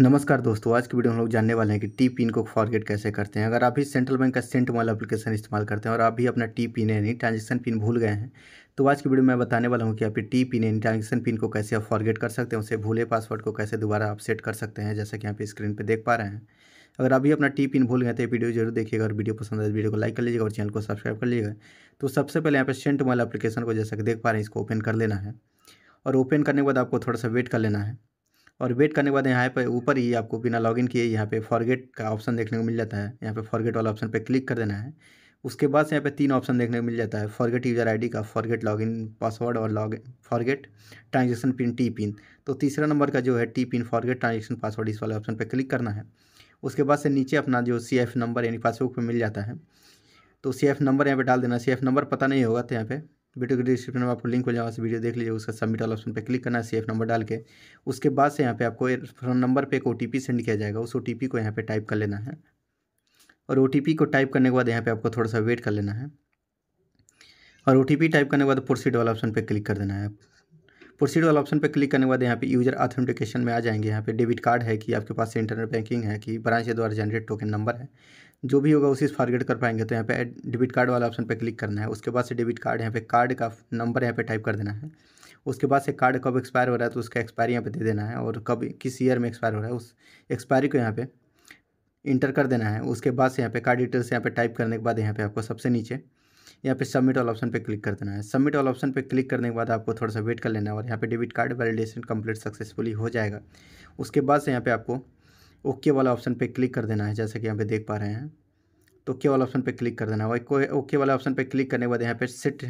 नमस्कार दोस्तों आज की वीडियो हम लोग जानने वाले हैं कि टी पिन को फॉरगेट कैसे करते हैं अगर आप भी सेंट्रल बैंक का सेंट मोबाइल एप्लीकेशन इस्तेमाल करते हैं और आप भी अपना टी पिन यानी ट्रांजेक्शन पिन भूल गए हैं तो आज की वीडियो में बताने वाला हूं कि आप टी पिन यानी ट्रांजेक्शन पिन को कैसे आप फॉरगेट कर सकते हैं उसे भूले पासवर्ड को कैसे दोबारा आप सेट कर सकते हैं जैसा कि यहाँ पे स्क्रीन पर देख पा रहे हैं अगर अभी अपना टी पिन भूल गए तो ये वीडियो जरूर देखिएगा और वीडियो पसंद आए तो वीडियो को लाइक कर लीजिएगा और चैनल को सब्सक्राइब कर लीजिएगा तो सबसे पहले यहाँ पर सेंट मोबाइल एप्लीकेशन को जैसा कि देख पा रहे हैं इसको ओपन कर लेना है और ओपन करने के बाद आपको थोड़ा सा वेट कर लेना है और वेट करने के बाद यहाँ पे ऊपर ही आपको बिना लॉगिन किए यहाँ पे फॉरगेट का ऑप्शन देखने को मिल जाता है यहाँ पे फॉरगेट वाला ऑप्शन पे क्लिक कर देना है उसके बाद से यहाँ पे तीन ऑप्शन देखने को मिल जाता है फॉरगेट यूज़र आईडी का फॉरगेट लॉगिन पासवर्ड और log forget transaction PIN T PIN तो तीसरा नंबर का जो है T PIN forget transaction password इस वाले ऑप्शन पर क्लिक करना है उसके बाद से नीचे अपना जो सी नंबर यानी पासबुक पर मिल जाता है तो सी नंबर यहाँ पर डाल देना सी नंबर पता नहीं होगा तो यहाँ पर वीडियो के डिस्क्रिप्शन में आपको लिंक मिल जाए वहाँ से वीडियो देख लीजिए उसका सबमिट वाला ऑप्शन पर क्लिक करना है सेफ नंबर डाल के उसके बाद से यहाँ पे आपको फोन नंबर पे एक ओ सेंड किया जाएगा उस ओ को यहाँ पे टाइप कर लेना है और ओ को टाइप करने के बाद यहाँ पे आपको थोड़ा सा वेट कर लेना है और ओ टाइप करने के बाद प्रोसीड वाला ऑप्शन पर क्लिक कर देना है प्रोसीड वाला ऑप्शन पर क्लिक करने के बाद यहाँ पे यूजर ऑथेंटिकेशन में आ जाएंगे यहाँ पे डेबिट कार्ड है कि आपके पास इंटरनेट बैंकिंग है कि ब्रांच के द्वारा जनरेट टोकन नंबर है जो भी होगा उसी से फॉरगेट कर पाएंगे तो यहाँ पे डेबिट कार्ड वाला ऑप्शन पे क्लिक करना है उसके बाद से डेबिट कार्ड यहाँ पे कार्ड का नंबर यहाँ पे टाइप कर देना है उसके बाद से कार्ड कब एक्सपायर हो रहा है तो उसका एक्सपायरी यहाँ पे दे देना है और कब किस ईयर में एक्सपायर हो रहा है उस एक्सपायरी को यहाँ पे इंटर कर देना है उसके बाद से यहाँ पे कार्ड डिटेल्स यहाँ पे टाइप करने के बाद यहाँ पे आपको सबसे नीचे यहाँ पे सबमिट ऑल ऑप्शन पे क्लिक कर देना है सबमिट ऑल ऑप्शन पे क्लिक करने के बाद आपको थोड़ा सा वेट कर लेना है और यहाँ पे debit card validation complete successfully हो जाएगा उसके बाद से यहाँ पे आपको ओके वाला ऑप्शन पे क्लिक कर देना है जैसा कि यहाँ पे देख पा रहे हैं तो ओके वाला ऑप्शन पे क्लिक कर देना है ओके वाला ऑप्शन पे क्लिक करने के बाद यहाँ पे सेट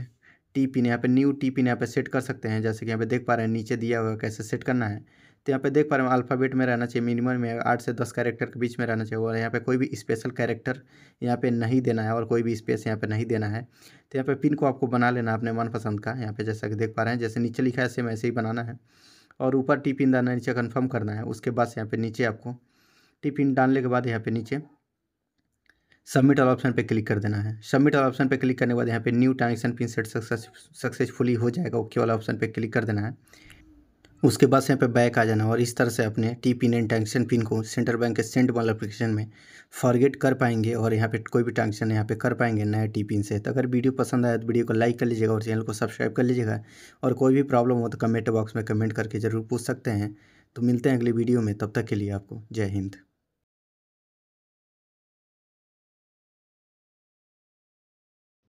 टी पिन यहाँ पे न्यू टी पिन यहाँ पे सेट कर सकते हैं जैसे कि यहाँ पे देख पा रहे हैं नीचे दिया हुआ कैसे सेट करना है तो यहाँ पे देख पा रहे हैं अल्फ़ाबेट में रहना चाहिए मिनिमम में आठ से दस कैरेक्टर के बीच में रहना चाहिए और यहाँ पे कोई भी स्पेशल कैरेक्टर यहाँ पे नहीं देना है और कोई भी स्पेस यहाँ पे नहीं देना है तो यहाँ पे पिन को आपको बना लेना है अपने मनपसंद का यहाँ पे जैसा कि देख पा रहे हैं जैसे नीचे लिखा है सेम ऐसे ही बनाना है और ऊपर टी पिन देना नीचे कन्फर्म करना है उसके बाद यहाँ पे नीचे आपको टिफिन डालने के बाद यहाँ पे नीचे सबमिट वाला ऑप्शन पे क्लिक कर देना है सबमिट वाला ऑप्शन पे क्लिक करने के बाद यहाँ पे new transaction PIN set successfully हो जाएगा ओके वाला ऑप्शन पे क्लिक कर देना है उसके बाद यहाँ पे बैक आ जाना और इस तरह से अपने T PIN and transaction PIN को सेंट्रल बैंक के सेंट वाले एप्लीकेशन में फॉरगेट कर पाएंगे और यहाँ पे कोई भी ट्रांजेक्शन यहाँ पे कर पाएंगे नए टी पिन से तो अगर वीडियो पसंद आया तो वीडियो को लाइक कर लीजिएगा और चैनल को सब्सक्राइब कर लीजिएगा और कोई भी प्रॉब्लम हो तो कमेंट बॉक्स में कमेंट करके ज़रूर पूछ सकते हैं तो मिलते हैं अगले वीडियो में तब तक के लिए आपको जय हिंद